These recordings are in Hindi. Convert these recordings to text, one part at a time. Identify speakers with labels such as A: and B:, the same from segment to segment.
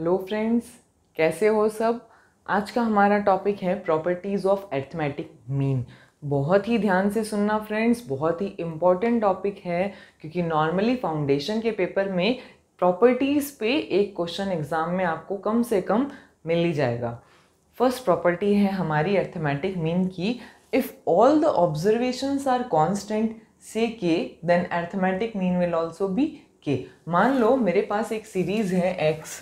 A: हेलो फ्रेंड्स कैसे हो सब आज का हमारा टॉपिक है प्रॉपर्टीज़ ऑफ एर्थमेटिक मीन बहुत ही ध्यान से सुनना फ्रेंड्स बहुत ही इम्पॉर्टेंट टॉपिक है क्योंकि नॉर्मली फाउंडेशन के पेपर में प्रॉपर्टीज़ पे एक क्वेश्चन एग्ज़ाम में आपको कम से कम मिल ही जाएगा फर्स्ट प्रॉपर्टी है हमारी एर्थमेटिक मीन की if all the observations are constant से k then arithmetic mean will also be k मान लो मेरे पास एक सीरीज़ है एक्स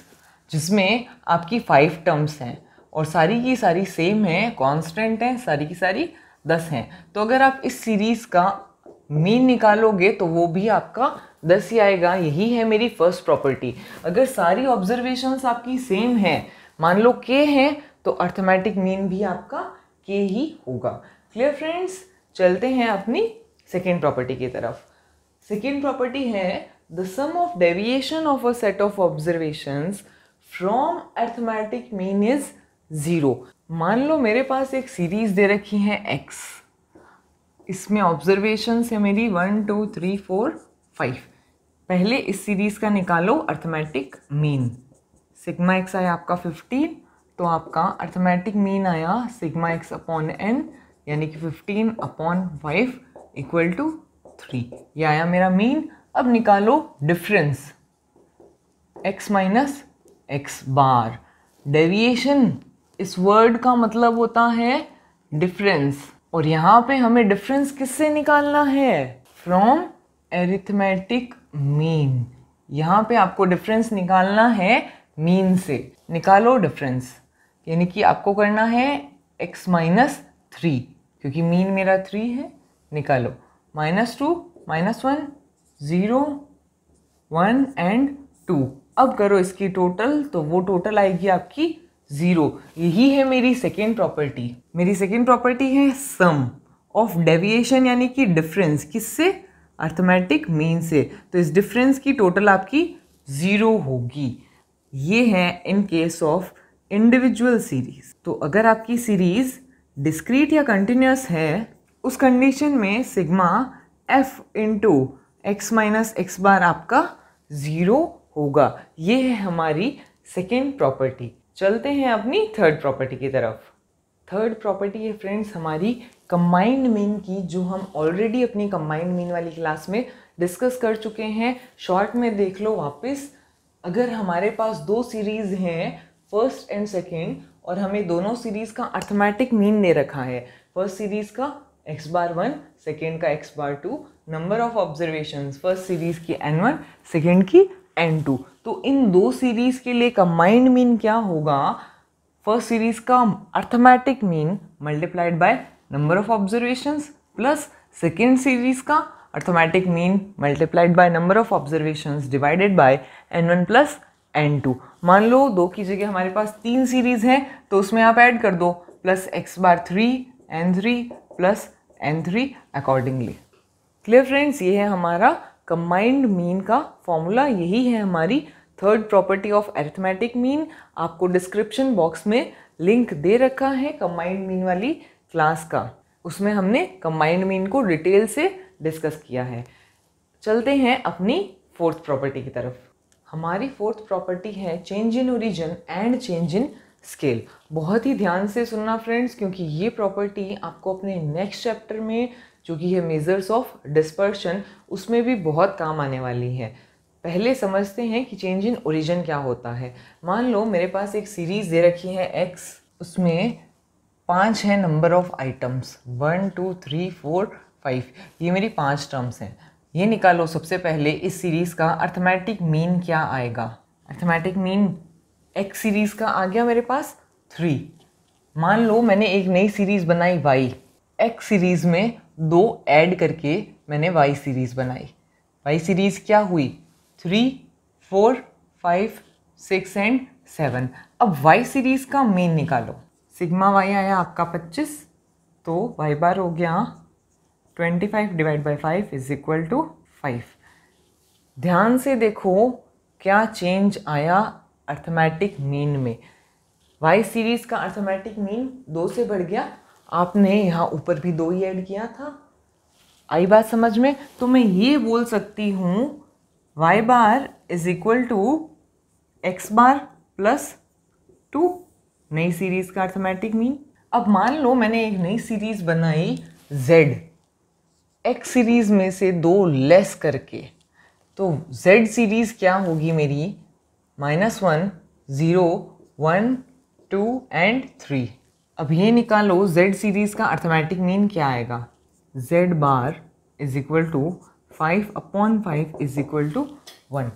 A: जिसमें आपकी फाइव टर्म्स हैं और सारी की सारी सेम है कांस्टेंट हैं सारी की सारी दस हैं तो अगर आप इस सीरीज़ का मीन निकालोगे तो वो भी आपका दस ही आएगा यही है मेरी फर्स्ट प्रॉपर्टी अगर सारी ऑब्जर्वेशंस आपकी सेम है मान लो के हैं तो अर्थमेटिक मीन भी आपका के ही होगा क्लियर फ्रेंड्स चलते हैं अपनी सेकेंड प्रॉपर्टी की तरफ सेकेंड प्रॉपर्टी है the sum of deviation of a set of observations from arithmetic mean is zero मान लो मेरे पास एक सीरीज़ दे रखी है एक्स इसमें ऑब्जर्वेशन है मेरी one two three four five पहले इस सीरीज़ का निकालो अर्थमेटिक मीन सिग्मा एक्स आया आपका फिफ्टीन तो आपका अर्थमेटिक मीन आया सिग्मा एक्स अपॉन एन यानी कि fifteen upon five equal to three ये आया मेरा मीन अब निकालो difference x minus x bar deviation इस वर्ड का मतलब होता है डिफरेंस और यहाँ पे हमें डिफरेंस किससे निकालना है फ्रॉम एरिथमेटिक मीन यहाँ पे आपको डिफरेंस निकालना है मीन से निकालो डिफरेंस यानी कि आपको करना है x माइनस थ्री क्योंकि मीन मेरा थ्री है निकालो minus two minus one zero one and two अब करो इसकी टोटल तो वो टोटल आएगी आपकी ज़ीरो यही है मेरी सेकेंड प्रॉपर्टी मेरी सेकेंड प्रॉपर्टी है सम ऑफ डेविएशन यानी कि डिफरेंस किससे अर्थमेटिक मीन से तो इस डिफरेंस की टोटल आपकी ज़ीरो होगी ये है in case of individual series तो अगर आपकी सीरीज़ डिस्क्रीट या कंटिन्यूस है उस कंडीशन में sigma f into x minus x bar आपका ज़ीरो होगा ये है हमारी सेकेंड प्रॉपर्टी चलते हैं अपनी थर्ड प्रॉपर्टी की तरफ थर्ड प्रॉपर्टी है फ्रेंड्स हमारी कम्बाइंड मीन की जो हम ऑलरेडी अपनी कम्बाइंड मीन वाली क्लास में डिस्कस कर चुके हैं शॉर्ट में देख लो वापस अगर हमारे पास दो सीरीज़ हैं फर्स्ट एंड सेकेंड और हमें दोनों सीरीज़ का अर्थमेटिक मीन दे रखा है फर्स्ट सीरीज़ का एक्स बार वन सेकेंड का x bar two number of observation first series की एन वन सेकेंड की एन टू तो इन दो सीरीज़ के लिए कंबाइंड मीन क्या होगा फर्स्ट सीरीज़ का arithmetic mean multiplied by number of observation plus second series का arithmetic mean multiplied by number of observation divided by n one plus n two मान लो दो की जगह हमारे पास तीन सीरीज़ हैं तो उसमें आप ऐड कर दो plus x bar three n three plus n three accordingly clear friends ये है हमारा कंबाइंड मीन का फॉर्मूला यही है हमारी third property of arithmetic mean आपको डिस्क्रिप्शन बॉक्स में लिंक दे रखा है कंबाइंड मीन वाली क्लास का उसमें हमने कंबाइंड मीन को डिटेल से डिस्कस किया है चलते हैं अपनी फोर्थ प्रॉपर्टी की तरफ हमारी फोर्थ प्रॉपर्टी है change in origin and change in scale बहुत ही ध्यान से सुनना फ्रेंड्स क्योंकि ये प्रॉपर्टी आपको अपने नेक्स्ट चैप्टर में चूँकि ये मेज़र्स ऑफ डिस्पर्शन उसमें भी बहुत काम आने वाली है पहले समझते हैं कि चेंज इन ओरिजिन क्या होता है मान लो मेरे पास एक सीरीज़ दे रखी है एक्स उसमें पाँच है number of items one two three four five ये मेरी पाँच टर्म्स हैं ये निकालो सबसे पहले इस सीरीज़ का अर्थमेटिक मीन क्या आएगा अर्थमेटिक मीन एक्स सीरीज़ का आ गया मेरे पास थ्री मान लो मैंने एक नई सीरीज़ बनाई वाई एक्स सीरीज़ में दो ऐड करके मैंने वाई सीरीज़ बनाई वाई सीरीज़ क्या हुई three four five six and seven अब वाई सीरीज़ का मेन निकालो सिग्मा वाई आया आपका पच्चीस तो वाई बार हो गया twenty five divide by five is equal to five ध्यान से देखो क्या चेंज आया अर्थमेटिक मीन में वाई सीरीज़ का अर्थमेटिक मीन दो से बढ़ गया आपने यहाँ ऊपर भी दो ही ऐड किया था आई बात समझ में तो मैं ये बोल सकती हूँ y bar is equal to x bar plus two नई सीरीज़ का अर्थमेटिक मीन अब मान लो मैंने एक नई सीरीज़ बनाई जेड एक्स सीरीज़ में से दो लेस करके तो जेड सीरीज़ क्या होगी मेरी minus one zero one two and three अब ये निकालो z सीरीज़ का अर्थमेटिक मीन क्या आएगा z bar is equal to five upon five is equal to one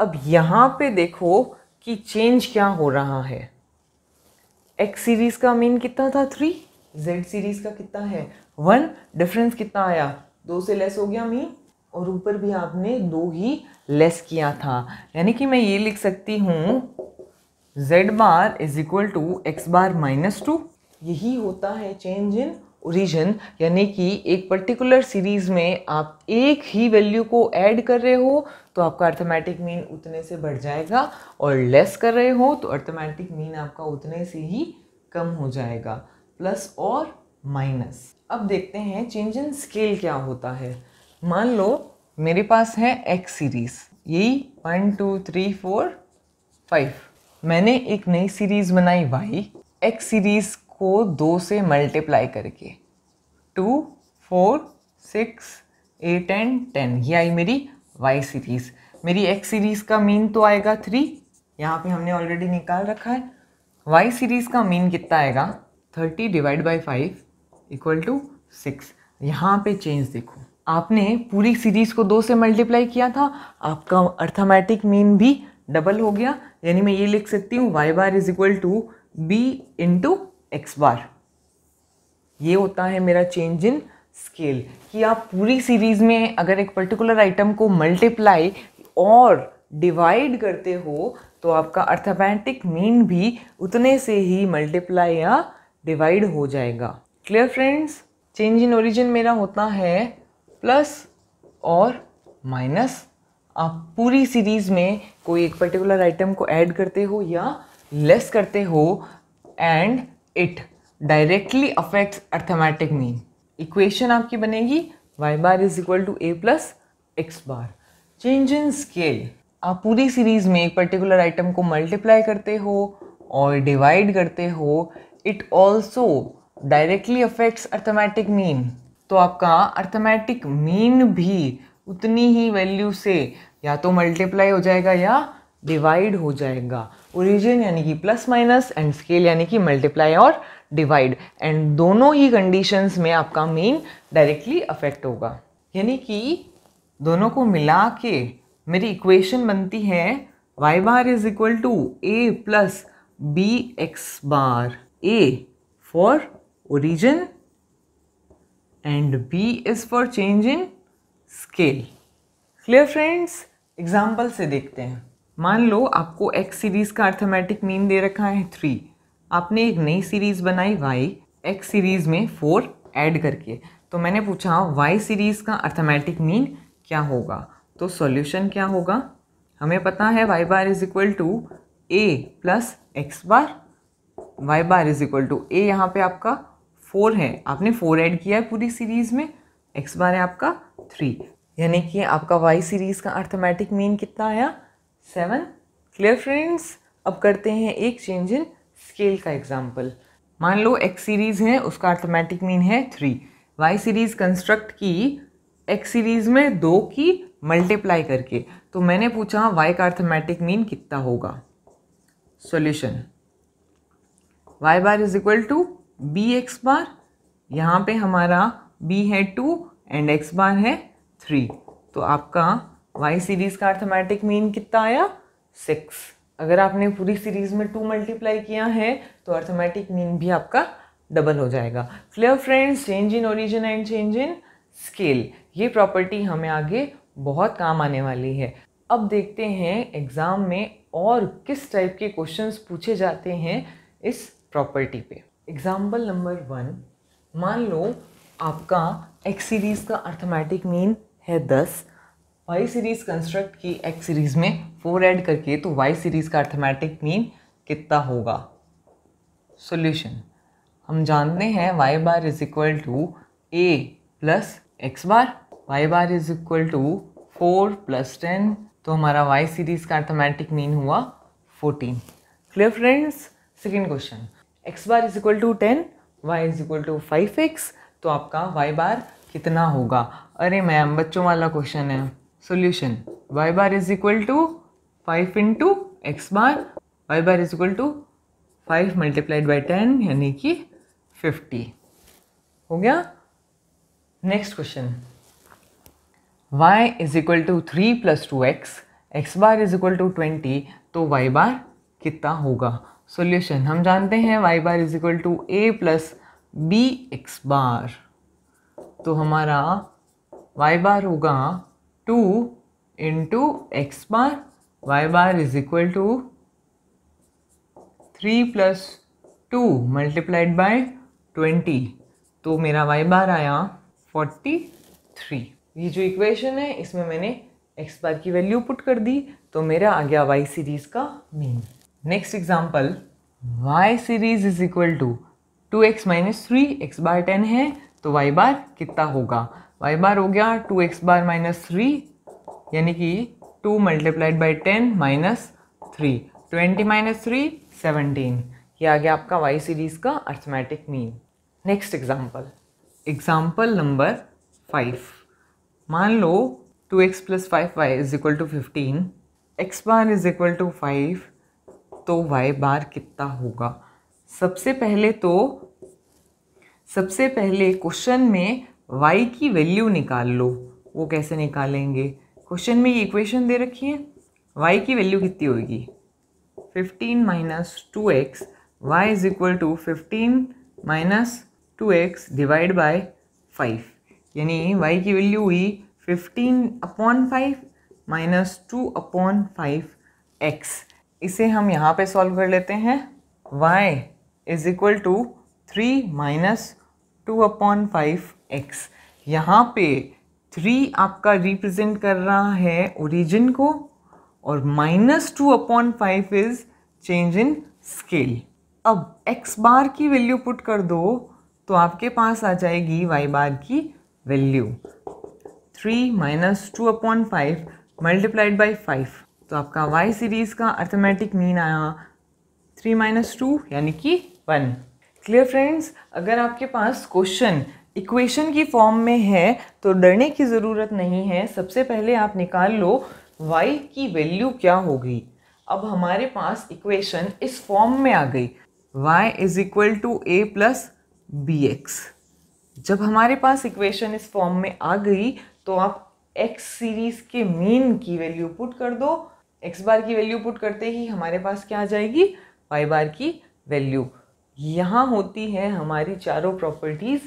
A: अब यहाँ पे देखो कि चेंज क्या हो रहा है एक्स सीरीज़ का मीन कितना था थ्री जेड सीरीज़ का कितना है वन डिफरेंस कितना आया दो से लेस हो गया मीन और ऊपर भी आपने दो ही लेस किया था यानी कि मैं ये लिख सकती हूँ z bar is equal to x bar minus two यही होता है चेंज इन ओरिजन यानी कि एक पर्टिकुलर सीरीज़ में आप एक ही वैल्यू को ऐड कर रहे हो तो आपका अर्थमेटिक मीन उतने से बढ़ जाएगा और लेस कर रहे हो तो अर्थमेटिक मीन आपका उतने से ही कम हो जाएगा प्लस और माइनस अब देखते हैं चेंज इन स्केल क्या होता है मान लो मेरे पास है एक्स सीरीज़ यही one two three four five मैंने एक नई सीरीज़ बनाई वाई एक्स सीरीज़ को दो से मल्टीप्लाई करके two four six eight and ten ये आई मेरी वाई सीरीज़ मेरी एक्स सीरीज़ का मीन तो आएगा थ्री यहाँ पे हमने ऑलरेडी निकाल रखा है वाई सीरीज़ का मीन कितना आएगा thirty divide by five equal to six यहाँ पे चेंज देखो आपने पूरी सीरीज़ को दो से मल्टीप्लाई किया था आपका अर्थमेटिक मीन भी डबल हो गया यानी मैं ये लिख सकती हूँ y bar is equal to b into x bar ये होता है मेरा चेंज इन स्केल कि आप पूरी सीरीज़ में अगर एक पर्टिकुलर आइटम को मल्टीप्लाई और डिवाइड करते हो तो आपका अर्थमैटिक मीन भी उतने से ही मल्टीप्लाई या डिवाइड हो जाएगा clear friends change in origin मेरा होता है प्लस और माइनस आप पूरी सीरीज़ में कोई एक पर्टिकुलर आइटम को ऐड करते हो या लेस करते हो and it directly affects arithmetic mean equation आपकी बनेगी y bar is equal to a plus x bar change in scale आप पूरी सीरीज़ में एक पर्टिकुलर आइटम को मल्टीप्लाई करते हो और डिवाइड करते हो it also directly affects arithmetic mean तो आपका अर्थमेटिक मीन भी उतनी ही वैल्यू से या तो मल्टीप्लाई हो जाएगा या डिवाइड हो जाएगा ओरिजिन यानी कि प्लस माइनस एंड स्केल यानी कि मल्टीप्लाई और डिवाइड एंड दोनों ही कंडीशंस में आपका मीन डायरेक्टली अफेक्ट होगा यानी कि दोनों को मिला के मेरी इक्वेशन बनती है y bar is equal to a plus b x bar a for origin and b is for change in scale clear friends example से देखते हैं मान लो आपको एक्स सीरीज़ का अर्थमेटिक मीन दे रखा है थ्री आपने एक नई सीरीज़ बनाई वाई एक्स सीरीज़ में फोर ऐड करके तो मैंने पूछा वाई सीरीज़ का अर्थमेटिक मीन क्या होगा तो सॉल्यूशन क्या होगा हमें पता है y bar is equal to a plus x bar y bar is equal to a यहाँ पे आपका फोर है आपने फोर ऐड किया है पूरी सीरीज़ में एक्स बार है आपका थ्री यानी कि आपका वाई सीरीज़ का अर्थमेटिक मीन कितना आया सेवन क्लियर फ्रेंड्स अब करते हैं एक चेंज इन स्केल का एग्जाम्पल मान लो एक्स सीरीज़ है उसका अर्थमेटिक मीन है थ्री वाई सीरीज़ कंस्ट्रक्ट की एक्स सीरीज़ में दो की मल्टीप्लाई करके तो मैंने पूछा वाई का अर्थमेटिक मीन कितना होगा solution y bar is equal to b x bar यहाँ पे हमारा बी है टू एंड एक्स बार है थ्री तो आपका वाई सीरीज़ का अर्थमेटिक मीन कितना आया सिक्स अगर आपने पूरी सीरीज़ में टू मल्टीप्लाई किया है तो अर्थमेटिक मीन भी आपका डबल हो जाएगा clear friends change in origin and change in scale ये प्रॉपर्टी हमें आगे बहुत काम आने वाली है अब देखते हैं एग्ज़ाम में और किस टाइप के क्वेश्चंस पूछे जाते हैं इस प्रॉपर्टी पे एग्ज़ाम्पल नंबर वन मान लो आपका एक्स सीरीज़ का अर्थमेटिक मीन है दस वाई सीरीज़ कंस्ट्रक्ट की एक्स सीरीज़ में फोर ऐड करके तो वाई सीरीज़ का अर्थमेटिक मीन कितना होगा सोल्यूशन हम जानते हैं y bar is equal to a plus x bar y bar is equal to four plus ten तो हमारा वाई सीरीज़ का अर्थमेटिक मीन हुआ fourteen clear friends second question x bar is equal to ten Y is equal to five x तो आपका वाई बार कितना होगा अरे मैम बच्चों वाला क्वेश्चन है solution y bar is equal to 5 into x bar y bar is equal to 5 multiplied by 10 यानी कि 50 हो गया next question y is equal to three plus two x x bar is equal to twenty तो y बार कितना होगा सोल्यूशन हम जानते हैं y bar is equal to a plus b x bar तो हमारा y बार होगा two into x bar y bar is equal to three plus two multiplied by twenty तो मेरा वाई बार आया फोर्टी थ्री ये जो इक्वेशन है इसमें मैंने एक्स बार की वैल्यू पुट कर दी तो मेरा आ गया वाई सीरीज़ का mean next example y series is equal to two x minus three x bar ten है तो वाई बार कितना होगा y बार हो गया two x bar minus three यानी कि two multiplied by ten minus three twenty minus three seventeen ये आ गया आपका वाई सीरीज़ का arithmetic mean next example example number five मान लो two x plus five y is equal to fifteen x bar is equal to five तो वाई बार कितना होगा सबसे पहले तो सबसे पहले क्वेश्चन में वाई की वैल्यू निकाल लो वो कैसे निकालेंगे क्वेश्चन में ये इक्वेशन दे रखी है वाई की वैल्यू कितनी होगी fifteen minus two x y is equal to fifteen minus two x divide by five यानी वाई की वैल्यू हुई fifteen upon five minus two upon five x इसे हम यहाँ पे सॉल्व कर लेते हैं y is equal to three minus two upon five x यहाँ पे थ्री आपका रिप्रेजेंट कर रहा है ओरिजिन को और minus two upon five is change in scale अब एक्स बार की वैल्यू पुट कर दो तो आपके पास आ जाएगी वाई बार की value three minus two upon five multiplied by five तो आपका वाई सीरीज़ का अर्थमेटिक मीन आया थ्री माइनस टू यानी कि वन क्लियर फ्रेंड्स अगर आपके पास क्वेश्चन इक्वेशन की फॉर्म में है तो डरने की ज़रूरत नहीं है सबसे पहले आप निकाल लो y की वैल्यू क्या होगी अब हमारे पास इक्वेशन इस फॉर्म में आ गई y is equal to a plus b x जब हमारे पास इक्वेशन इस फॉर्म में आ गई तो आप एक्स सीरीज़ के मीन की वैल्यू पुट कर दो एक्स बार की वैल्यू पुट करते ही हमारे पास क्या आ जाएगी वाई बार की वैल्यू यहाँ होती है हमारी चारों प्रॉपर्टीज़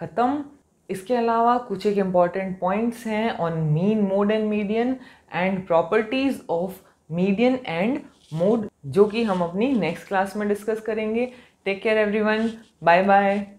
A: ख़त्म इसके अलावा कुछ एक इम्पॉर्टेंट पॉइंट्स हैं on mean mode and median and properties of median and mode जो कि हम अपनी नेक्स्ट क्लास में डिस्कस करेंगे take care everyone bye bye